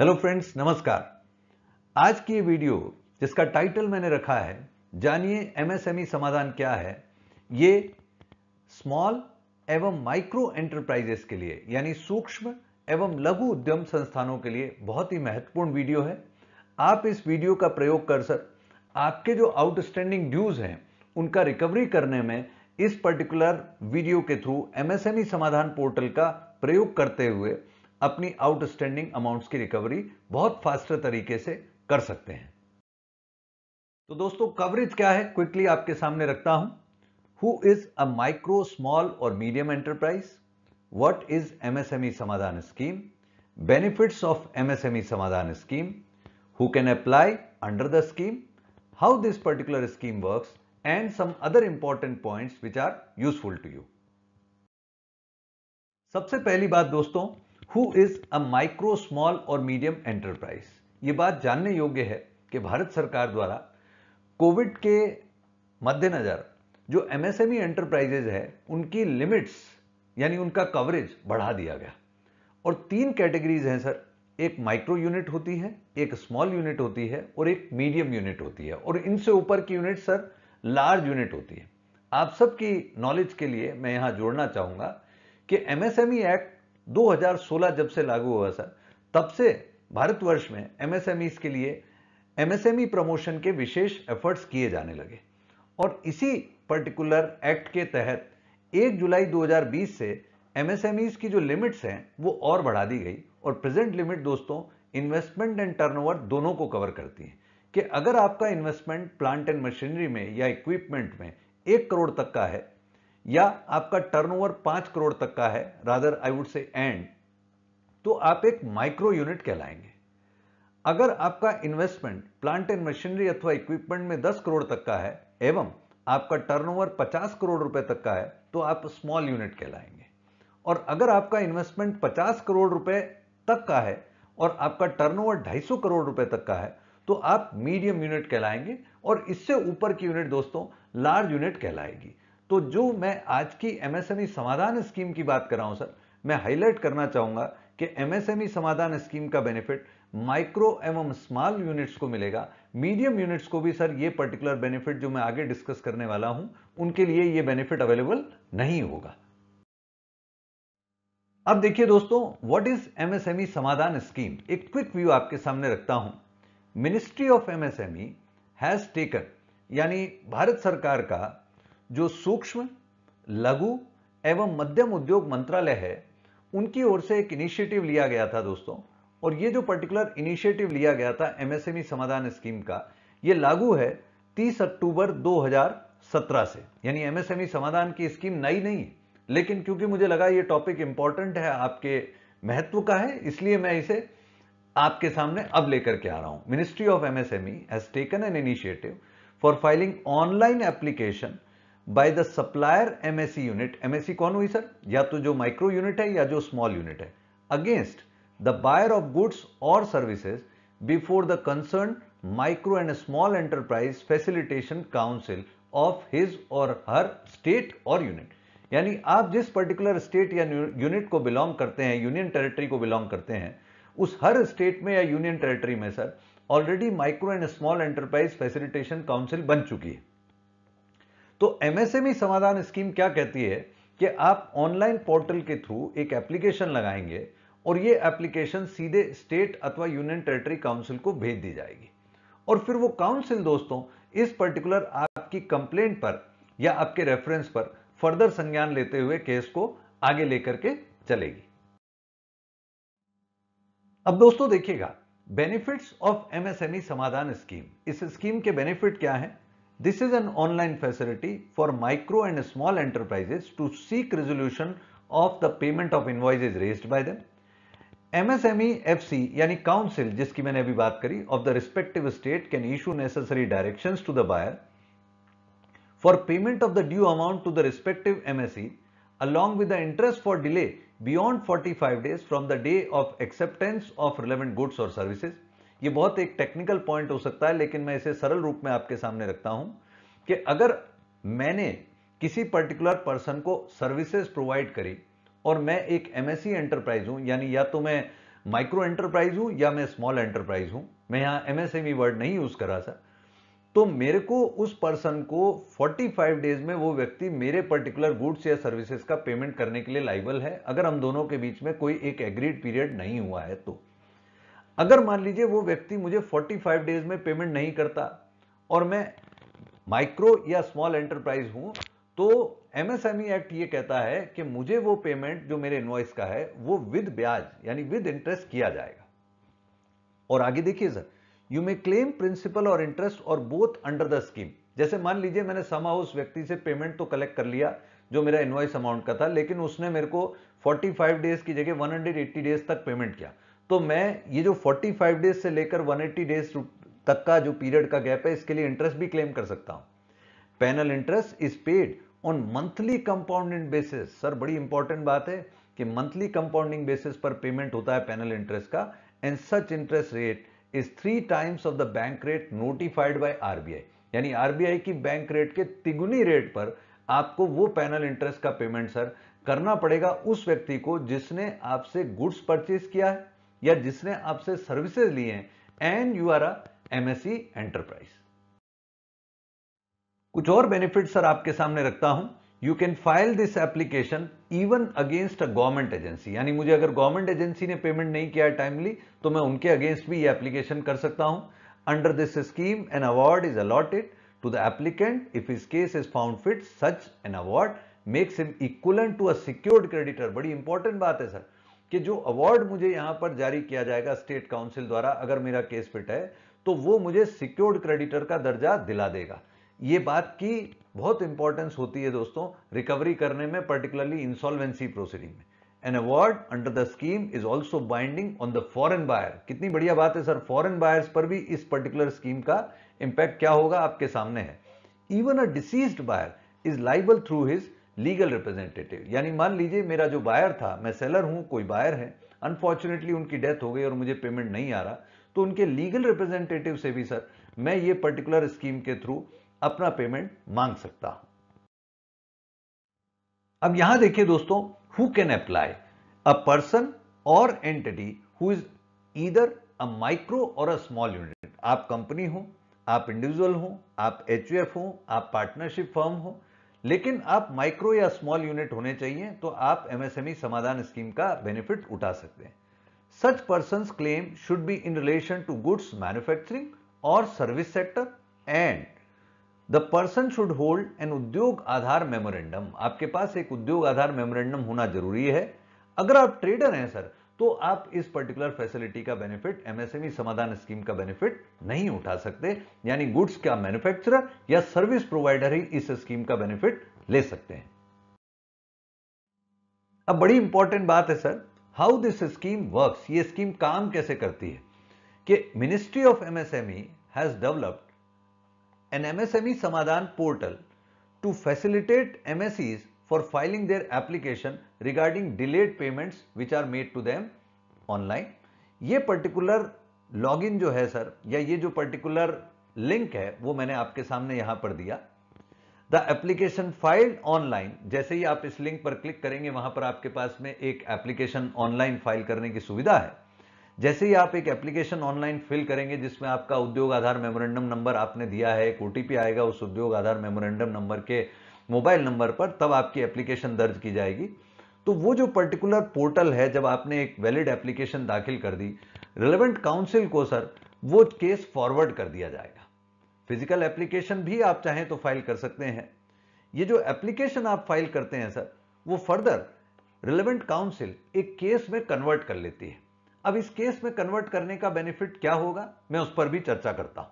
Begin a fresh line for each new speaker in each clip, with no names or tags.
Hello friends नमस्कार आज की ये वीडियो जिसका टाइटल मैंने रखा है जानिए एमएसएमई e समाधान क्या है ये स्मॉल एवं माइक्रो एंटरप्राइजेस के लिए यानी सूक्ष्म एवं लघु उद्यम संस्थानों के लिए बहुत ही महत्वपूर्ण वीडियो है आप इस वीडियो का प्रयोग कर सर आपके जो आउटस्टैंडिंग ड्यूज हैं उनका रिकवरी करने में इस पर्टिकुलर वीडियो के through MSME e Samadhaan portal का प्रयोग करते हुए अपनी आउटस्टैंडिंग अमाउंट्स की रिकवरी बहुत फास्टर तरीके से कर सकते हैं तो दोस्तों कवरेज क्या है क्विकली आपके सामने रखता हूं who is a micro small और medium enterprise what is MSME Samadhaan scheme benefits of MSME Samadhaan scheme who can apply under the scheme how this particular scheme work and some other important point which are useful to you सबसे पहली बात दोस्तों who is a micro small और medium enterprise ये बात जानने योग्य है कि भारत सरकार द्वारा कोविड के मद्देनज़र जो एमएसएमई एंटरप्राइजेज है उनकी लिमिट्स यानी उनका कवरेज बढ़ा दिया गया और तीन कैटेगरीज हैं सर एक माइक्रो यूनिट होती है एक स्मॉल यूनिट होती है और एक मीडियम यूनिट होती है और इनसे ऊपर की यूनिट सर लार्ज यूनिट होती है आप सबकी नॉलेज के लिए मैं यहां जोड़ना चाहूंगा कि एमएसएमई एक्ट 2016 जब से लागू हुआ सर तब से भारतवर्ष में एमएसएमई के लिए एमएसएमई प्रमोशन e के विशेष एफर्ट्स किए जाने लगे और इसी पर्टिकुलर एक्ट के तहत 1 जुलाई 2020 से एमएसएमई की जो लिमिट्स हैं वो और बढ़ा दी गई और प्रेजेंट लिमिट दोस्तों इन्वेस्टमेंट एंड टर्नओवर दोनों को कवर करती है कि अगर आपका इन्वेस्टमेंट प्लांट एंड मशीनरी में या इक्विपमेंट में एक करोड़ तक का है या आपका टर्नओवर पांच करोड़ तक का है rather I would say and तो आप एक माइक्रो यूनिट कहलाएंगे अगर आपका इन्वेस्टमेंट प्लांट एंड मशीनरी अथवा इक्विपमेंट में 10 करोड़ तक का है एवं आपका टर्नओवर 50 करोड़ रुपए तक का है तो आप स्मॉल यूनिट कहलाएंगे और अगर आपका इन्वेस्टमेंट 50 करोड़ रुपए तक का है और आपका टर्नओवर 250 करोड़ रुपए तक का है तो आप मीडियम यूनिट कहलाएंगे और इससे ऊपर की यूनिट दोस्तों लार्ज यूनिट कहलाएगी तो जो मैं आज की एमएसएमई e समाधान स्कीम की बात कर रहा हूं सर मैं हाईलाइट करना चाहूंगा कि एमएसएमई e समाधान स्कीम का बेनिफिट माइक्रो एवं स्मॉल यूनिट्स को मिलेगा मीडियम यूनिट्स को भी सर ये पर्टिकुलर बेनिफिट जो मैं आगे डिस्कस करने वाला हूं उनके लिए ये बेनिफिट अवेलेबल नहीं होगा अब देखिए दोस्तों what is MSME Samadhaan scheme एक क्विक व्यू आपके सामने रखता हूं ministry of MSME has taken यानी भारत सरकार का जो सूक्ष्म लघु एवं मध्यम उद्योग मंत्रालय है उनकी ओर से एक इनिशिएटिव लिया गया था दोस्तों और ये जो पर्टिकुलर इनिशिएटिव लिया गया था एमएसएमई e समाधान स्कीम का ये लागू है 30 अक्टूबर 2017 से यानी एमएसएमई e समाधान की स्कीम नई नहीं है लेकिन क्योंकि मुझे लगा ये टॉपिक इंपॉर्टेंट है आपके महत्व का है इसलिए मैं इसे आपके सामने अब लेकर के आ रहा हूं ministry of MSME has taken an initiative for filing online application by the supplier MSC unit MSC कौन हुई सर या तो जो माइक्रो यूनिट है या जो स्मॉल यूनिट है against the buyer of goods और services before the concern micro and small enterprise facilitation council of his और हर स्टेट और यूनिट यानी आप जिस पर्टिकुलर स्टेट या यूनिट को बिलोंग करते हैं यूनियन टेरिटरी को बिलोंग करते हैं उस हर स्टेट में या यूनियन टेरिटरी में sir already micro and small enterprise facilitation council बन चुकी है तो एमएसएमई e समाधान स्कीम क्या कहती है कि आप ऑनलाइन पोर्टल के थ्रू एक एप्लीकेशन लगाएंगे और ये एप्लीकेशन सीधे स्टेट अथवा यूनियन टेरिटरी काउंसिल को भेज दी जाएगी और फिर वो काउंसिल दोस्तों इस पर्टिकुलर आपकी कंप्लेंट पर या आपके रेफरेंस पर फर्दर संज्ञान लेते हुए केस को आगे लेकर के चलेगी अब दोस्तों देखिएगा benefits of MSME e Samadhaan scheme इस स्कीम के बेनिफिट क्या है This is an online facility for micro and small enterprises to seek resolution of the payment of invoices raised by them. MSME FC यानी काउंसिल जिसकी मैंने अभी of the respective state can issue necessary directions to the buyer for payment of the due amount to the respective MSE along with the interest for delay beyond 45 days from the day of acceptance of relevant goods or services. ये बहुत एक technical point हो सकता है लेकिन मैं इसे सरल रूप में आपके सामने रखता हूं कि अगर मैंने किसी पर्टिकुलर पर्सन को सर्विसेज प्रोवाइड करी और मैं एक एमएससी एंटरप्राइज हूं यानी या तो मैं माइक्रो एंटरप्राइज हूं या मैं स्मॉल एंटरप्राइज हूं मैं यहां एमएसएमई वर्ड नहीं यूज करा था तो मेरे को उस पर्सन को 45 डेज में वो व्यक्ति मेरे पर्टिकुलर गुड्स या सर्विसेज का पेमेंट करने के लिए लाइबल है अगर हम दोनों के बीच में कोई एक एग्रीड पीरियड नहीं हुआ है तो अगर मान लीजिए वो व्यक्ति मुझे 45 डेज में पेमेंट नहीं करता और मैं माइक्रो या स्मॉल एंटरप्राइज हूं तो एमएसएमई एक्ट e ये कहता है कि मुझे वो पेमेंट जो मेरे इन्वॉइस का है वो विद ब्याज यानी विद इंटरेस्ट किया जाएगा और आगे देखिए sir you may claim principal और इंटरेस्ट और बोथ अंडर द स्कीम जैसे मान लीजिए मैंने समा उस व्यक्ति से पेमेंट तो कलेक्ट कर लिया जो मेरा इन्वॉइस अमाउंट का था लेकिन उसने मेरे को 45 डेज की जगह 180 डेज तक पेमेंट किया तो मैं ये जो 45 डेज से लेकर 180 डेज तक का जो पीरियड का गैप है इसके लिए इंटरेस्ट भी क्लेम कर सकता हूं penal interest is paid on monthly compounding basis sir बड़ी इंपॉर्टेंट बात है कि मंथली कंपाउंडिंग बेसिस पर पेमेंट होता है पैनल इंटरेस्ट का and such interest rate is three times of the bank rate notified by RBI यानी आरबीआई की बैंक रेट के तिगुनी रेट पर आपको वो पैनल इंटरेस्ट का पेमेंट सर करना पड़ेगा उस व्यक्ति को जिसने आपसे गुड्स परचेज किया है या जिसने आपसे सर्विसेज लिए हैं and you are a MSE enterprise कुछ और बेनिफिट सर आपके सामने रखता हूं you can file this application even against a government agency यानी मुझे अगर गवर्नमेंट एजेंसी ने पेमेंट नहीं किया टाइमली तो मैं उनके अगेंस्ट भी ये एप्लीकेशन कर सकता हूं under this scheme an award is allotted to the applicant if इस case is found fit such an award makes him equal to a secured creditor बड़ी इंपॉर्टेंट बात है सर कि जो अवार्ड मुझे यहां पर जारी किया जाएगा स्टेट काउंसिल द्वारा अगर मेरा केस फिट है तो वो मुझे सिक्योर्ड क्रेडिटर का दर्जा दिला देगा ये बात की बहुत इंपॉर्टेंस होती है दोस्तों रिकवरी करने में पर्टिकुलरली इंसॉल्वेंसी प्रोसीडिंग में an award under the scheme is also binding on the foreign buyer कितनी बढ़िया बात है सर फॉरन बायर्स पर भी इस पर्टिकुलर स्कीम का इंपैक्ट क्या होगा आपके सामने है even a deceased buyer is liable through his legal representative यानी मान लीजिए मेरा जो बायर था मैं सेलर हूं कोई बायर है अनफॉर्चुनेटली उनकी डेथ हो गई और मुझे पेमेंट नहीं आ रहा तो उनके लीगल रिप्रेजेंटेटिव से भी सर मैं ये पर्टिकुलर स्कीम के थ्रू अपना पेमेंट मांग सकता हूं अब यहां देखिए दोस्तों who can apply a person और entity who is either a micro और अ स्मॉल यूनिट आप कंपनी हो आप इंडिविजुअल हो आप एच हो आप पार्टनरशिप फर्म हो लेकिन आप माइक्रो या स्मॉल यूनिट होने चाहिए तो आप एमएसएमई e समाधान स्कीम का बेनिफिट उठा सकते हैं such person claim should be in relation to goods manufacturing और service sector and the person should hold an Udyog Aadhaar memorandum आपके पास एक उद्योग आधार मेमोरेंडम होना जरूरी है अगर आप ट्रेडर हैं सर तो आप इस पर्टिकुलर फैसिलिटी का benefit MSME e Samadhaan scheme का बेनिफिट नहीं उठा सकते यानी गुड्स का मैन्युफैक्चरर या सर्विस प्रोवाइडर ही इस स्कीम का बेनिफिट ले सकते हैं अब बड़ी इंपॉर्टेंट बात है sir how this scheme works ये स्कीम काम कैसे करती है कि ministry of MSME has developed an MSME Samadhaan portal to facilitate MSE for filing their application regarding delayed payments which are made to them online. ye particular login jo hai sir ya ye jo particular link hai wo maine aapke samne yahan par diya the application filed online jaise hi aap is link par click karenge wahan par aapke paas mein ek application online file karne ki suvidha hai जैसे ही आप एक application online fill करेंगे जिसमें आपका उद्योग Aadhaar memorandum number आपने दिया है एक ओटीपी आएगा उस उद्योग आधार मेमोरेंडम नंबर के मोबाइल नंबर पर तब आपकी एप्लीकेशन दर्ज की जाएगी तो वो जो पर्टिकुलर पोर्टल है जब आपने एक वैलिड एप्लीकेशन दाखिल कर दी रिलेवेंट काउंसिल को सर वो केस फॉरवर्ड कर दिया जाएगा फिजिकल एप्लीकेशन भी आप चाहें तो फाइल कर सकते हैं ये जो एप्लीकेशन आप फाइल करते हैं सर वो फर्दर रिलेवेंट काउंसिल एक केस में कन्वर्ट कर लेती है अब इस केस में कन्वर्ट करने का बेनिफिट क्या होगा मैं उस पर भी चर्चा करता हूं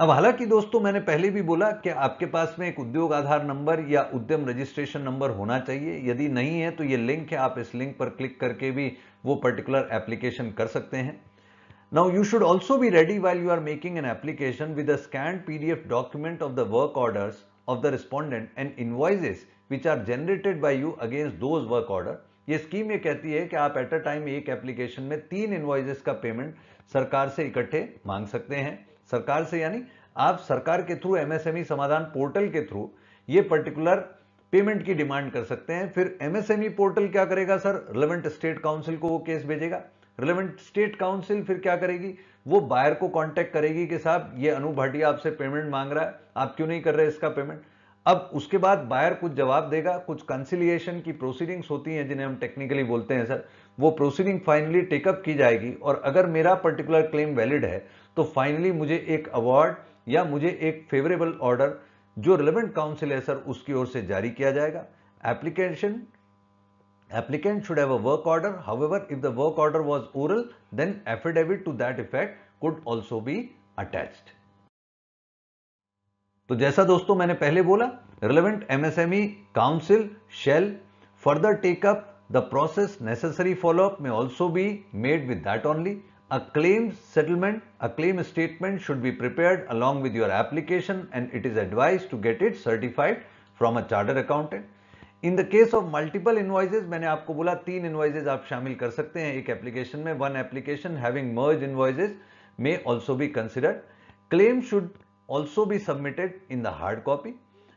अब हालांकि दोस्तों मैंने पहले भी बोला कि आपके पास में एक उद्योग आधार नंबर या उद्यम रजिस्ट्रेशन नंबर होना चाहिए यदि नहीं है तो ये लिंक है आप इस लिंक पर क्लिक करके भी वो पर्टिकुलर एप्लीकेशन कर सकते हैं now you should also be ready while you are making an application with a scanned F document of the work order of the respondent and invoices which are generated by you against those work order ये scheme ये कहती है कि आप at a time एक application में तीन इन्वाइजेस का पेमेंट सरकार से इकट्ठे मांग सकते हैं सरकार से यानी आप सरकार के through MSME e Samadhaan portal के थ्रू ये पर्टिकुलर पेमेंट की डिमांड कर सकते हैं फिर एमएसएमई e पोर्टल क्या करेगा सर रिलेवेंट स्टेट काउंसिल को वो केस भेजेगा रिलेवेंट स्टेट काउंसिल फिर क्या करेगी वो बायर को कांटेक्ट करेगी कि साहब ये अनु भाटिया आपसे पेमेंट मांग रहा है आप क्यों नहीं कर रहे इसका पेमेंट अब उसके बाद बायर कुछ जवाब देगा कुछ कंसिलिएशन की प्रोसीडिंग्स होती हैं जिन्हें हम टेक्निकली बोलते हैं सर वो प्रोसीडिंग फाइनली टेकअप की जाएगी और अगर मेरा पर्टिकुलर क्लेम वैलिड है तो फाइनली मुझे एक अवार्ड या मुझे एक फेवरेबल ऑर्डर जो रिलेवेंट काउंसिल है सर उसकी ओर से जारी किया जाएगा application should have a work order however if the work order was oral then affidavit to that effect could also be attached तो जैसा दोस्तों मैंने पहले बोला relevant MSME council shall further take up the process necessary follow up may also be made with that only a claim settlement a claim statement should be prepared along with your application and it is advised to get it certified from a chartered accountant in the case of multiple invoices मैंने आपको बोला तीन इन्वाइजेज आप शामिल कर सकते हैं एक एप्लीकेशन में one application having merge invoices may also be considered claim should also be submitted in the hard copy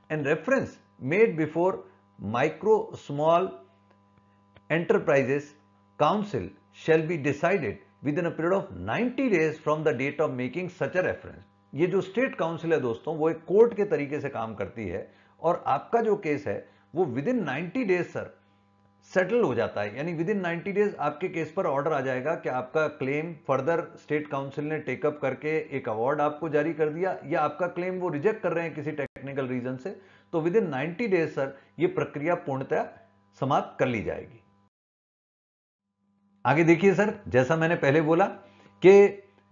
and reference made before micro small enterprises council shall be decided within a period of 90 days from the date of making such a reference. ye jo state council hai doston wo ek court ke tarike se kaam karti hai aur aapka jo case hai wo within 90 days sir settle हो जाता है यानी within ninety days आपके case पर order आ जाएगा कि आपका क्लेम फर्दर स्टेट काउंसिल ने टेकअप करके एक अवार्ड आपको जारी कर दिया या आपका क्लेम वो रिजेक्ट कर रहे हैं किसी टेक्निकल रीजन से तो within ninety days sir ये प्रक्रिया पूर्णतया समाप्त कर ली जाएगी आगे देखिए सर जैसा मैंने पहले बोला कि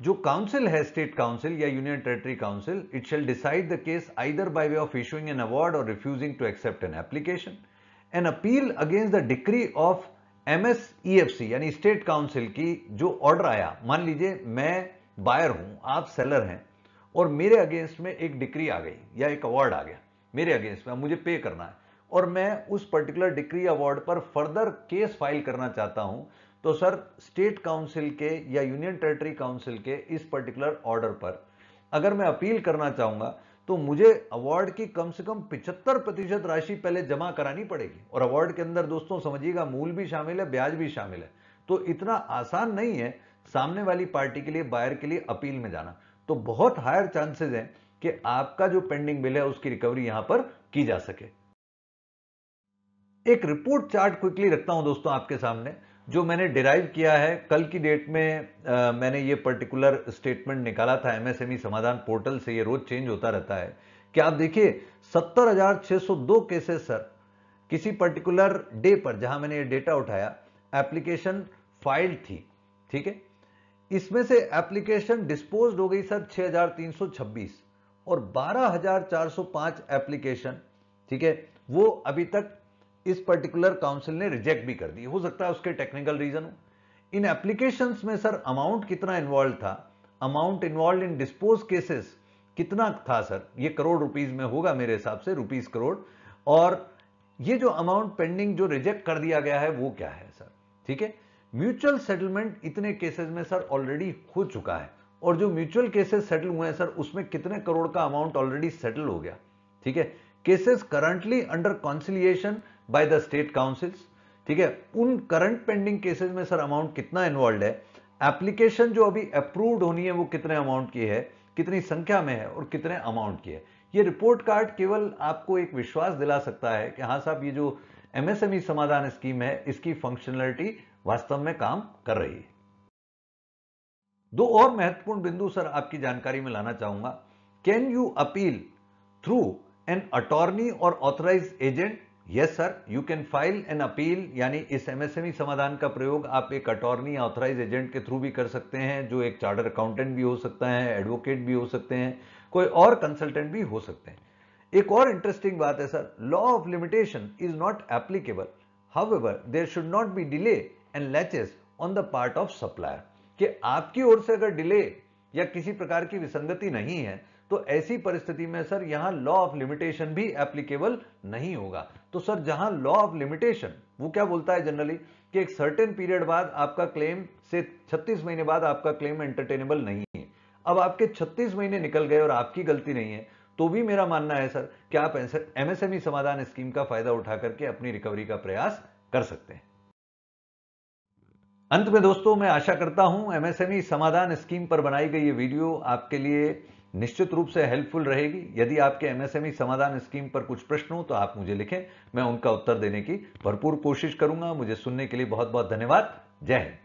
जो काउंसिल है स्टेट काउंसिल या union territory council it shall decide the case either by way of issuing an award और refusing to accept an application an appeal against the decree of MSEFC यानी स्टेट काउंसिल की जो order आया मान लीजिए मैं buyer हूं आप सेलर हैं और मेरे अगेंस्ट में एक डिक्री आ गई या एक अवार्ड आ गया मेरे अगेंस्ट में मुझे पे करना है और मैं उस पर्टिकुलर डिक्री अवार्ड पर फर्दर केस फाइल करना चाहता हूं तो सर स्टेट काउंसिल के या यूनियन टेरिटरी काउंसिल के इस पर्टिकुलर ऑर्डर पर अगर मैं अपील करना चाहूंगा तो मुझे अवार्ड की कम से कम 75 प्रतिशत राशि पहले जमा करानी पड़ेगी और अवार्ड के अंदर दोस्तों समझिएगा मूल भी शामिल है ब्याज भी शामिल है तो इतना आसान नहीं है सामने वाली पार्टी के लिए बायर के लिए अपील में जाना तो बहुत हायर चांसेस हैं कि आपका जो पेंडिंग बिल है उसकी रिकवरी यहां पर की जा सके एक रिपोर्ट चार्ट क्विकली रखता हूं दोस्तों आपके सामने जो मैंने डिराइव किया है कल की डेट में आ, मैंने ये पर्टिकुलर स्टेटमेंट निकाला था एमएसएमई e समाधान पोर्टल से ये रोज चेंज होता रहता है कि आप देखिए सत्तर हजार छह सौ दो केसेस सर किसी पर्टिकुलर डे पर जहां मैंने ये डेटा उठाया एप्लीकेशन फाइल्ड थी ठीक है इसमें से एप्लीकेशन डिस्पोज हो गई सर 6,326 और 12,405 एप्लीकेशन ठीक है वो अभी तक इस पर्टिकुलर काउंसिल ने रिजेक्ट भी कर दी हो सकता है उसके टेक्निकल रीजन हो इन एप्लीकेशन में सर अमाउंट कितना इन्वॉल्व था amount involve in dispose cases कितना था सर ये करोड़ रुपीज में होगा मेरे हिसाब से रुपीज करोड़ और ये जो अमाउंट पेंडिंग जो रिजेक्ट कर दिया गया है वो क्या है सर ठीक है म्यूचुअल सेटलमेंट इतने केसेस में सर ऑलरेडी हो चुका है और जो म्यूचुअल केसेस सेटल हुए हैं सर उसमें कितने करोड़ का अमाउंट ऑलरेडी सेटल हो गया ठीक है cases currently under conciliation by the state councils ठीक है उन करंट पेंडिंग केसेस में सर अमाउंट कितना इन्वॉल्व है एप्लीकेशन जो अभी अप्रूव्ड होनी है वो कितने अमाउंट की है कितनी संख्या में है और कितने अमाउंट की है ये रिपोर्ट कार्ड केवल आपको एक विश्वास दिला सकता है कि हाँ साहब ये जो एमएसएमई e समाधान स्कीम है इसकी फंक्शनलिटी वास्तव में काम कर रही है दो और महत्वपूर्ण बिंदु सर आपकी जानकारी में लाना चाहूंगा can you appeal through an attorney और authorize agent yes sir you can file an appeal यानी इस एमएसएमई e समाधान का प्रयोग आप एक अटॉर्नी ऑथराइज एजेंट के थ्रू भी कर सकते हैं जो एक चार्टर अकाउंटेंट भी हो सकता है एडवोकेट भी हो सकते हैं कोई और कंसल्टेंट भी हो सकते हैं एक और इंटरेस्टिंग बात है sir law of limitation is not applicable ever there should not be delay and laches on the part of supplier कि आपकी ओर से अगर डिले या किसी प्रकार की विसंगति नहीं है तो ऐसी परिस्थिति में सर यहां लॉ ऑफ लिमिटेशन भी एप्लीकेबल नहीं होगा तो सर जहां लॉ ऑफ लिमिटेशन वो क्या बोलता है जनरली कि एक सर्टेन पीरियड बाद आपका क्लेम से 36 महीने बाद आपका क्लेम एंटरटेनेबल नहीं है अब आपके 36 महीने निकल गए और आपकी गलती नहीं है तो भी मेरा मानना है सर कि आप एमएसएमई e समाधान स्कीम का फायदा उठा करके अपनी रिकवरी का प्रयास कर सकते हैं अंत में दोस्तों मैं आशा करता हूं एमएसएमई e समाधान स्कीम पर बनाई गई ये वीडियो आपके लिए निश्चित रूप से हेल्पफुल रहेगी यदि आपके एमएसएमई e समाधान स्कीम पर कुछ प्रश्न हो तो आप मुझे लिखें मैं उनका उत्तर देने की भरपूर कोशिश करूंगा मुझे सुनने के लिए बहुत बहुत धन्यवाद जय हिंद